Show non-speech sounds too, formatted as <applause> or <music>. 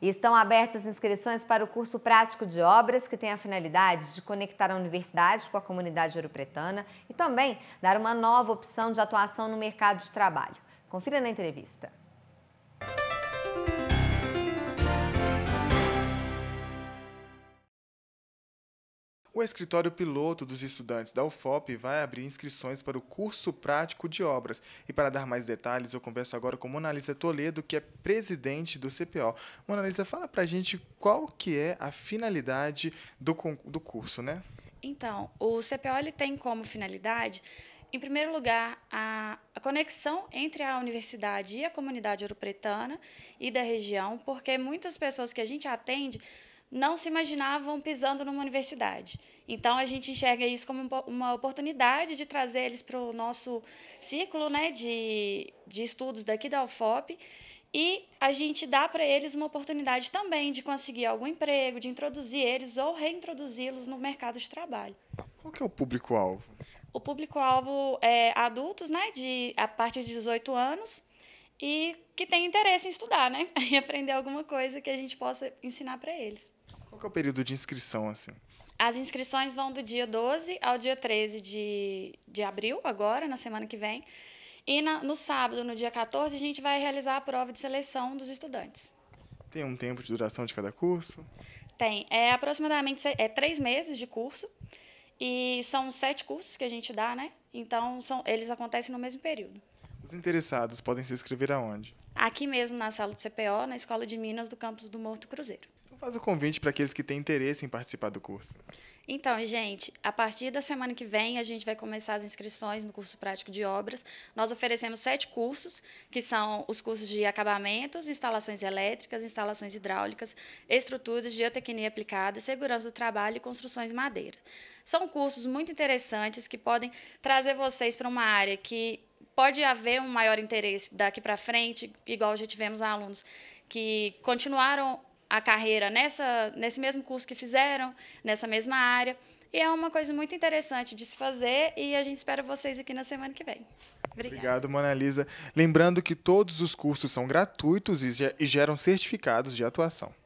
E estão abertas inscrições para o curso prático de obras, que tem a finalidade de conectar a universidade com a comunidade ouropretana e também dar uma nova opção de atuação no mercado de trabalho. Confira na entrevista. o escritório piloto dos estudantes da UFOP vai abrir inscrições para o curso prático de obras. E para dar mais detalhes, eu converso agora com Monalisa Toledo, que é presidente do CPO. Monalisa, fala para a gente qual que é a finalidade do, do curso, né? Então, o CPO ele tem como finalidade em primeiro lugar, a, conexão entre a universidade e a comunidade ouropretana e da região, porque muitas pessoas que a gente atende não se imaginavam pisando numa universidade. Então a gente enxerga isso como uma oportunidade de trazer eles para o nosso ciclo né, de, de estudos daqui da UFOP e a gente dá para eles uma oportunidade também de conseguir algum emprego, de introduzir eles ou reintroduzi-los no mercado de trabalho. Qual que é o público-alvo? O público-alvo é adultos, né, de a partir de 18 anos e que tem interesse em estudar, né, <laughs> e aprender alguma coisa que a gente possa ensinar para eles. Qual é o período de inscrição, assim? As inscrições vão do dia 12 ao dia 13 de, de abril, agora, na semana que vem. E na, no sábado, no dia 14, a gente vai realizar a prova de seleção dos estudantes. Tem um tempo de duração de cada curso? Tem. É aproximadamente é três meses de curso. E são sete cursos que a gente dá, né? Então, são, eles acontecem no mesmo período. Os interessados podem se inscrever aonde? Aqui mesmo, na sala do CPO, na Escola de Minas do campus do Morto Cruzeiro. Então faz o convite para aqueles que têm interesse em participar do curso. Então, gente, a partir da semana que vem a gente vai começar as inscrições no curso prático de obras. Nós oferecemos sete cursos, que são os cursos de acabamentos, instalações elétricas, instalações hidráulicas, estruturas, geotecnia aplicada, segurança do trabalho e construções madeira. São cursos muito interessantes que podem trazer vocês para uma área que pode haver um maior interesse daqui para frente, igual já tivemos alunos que continuaram a carreira nessa, nesse mesmo curso que fizeram, nessa mesma área. E é uma coisa muito interessante de se fazer e a gente espera vocês aqui na semana que vem. Obrigada. Obrigado, Mona Lisa. Lembrando que todos os cursos são gratuitos e geram certificados de atuação.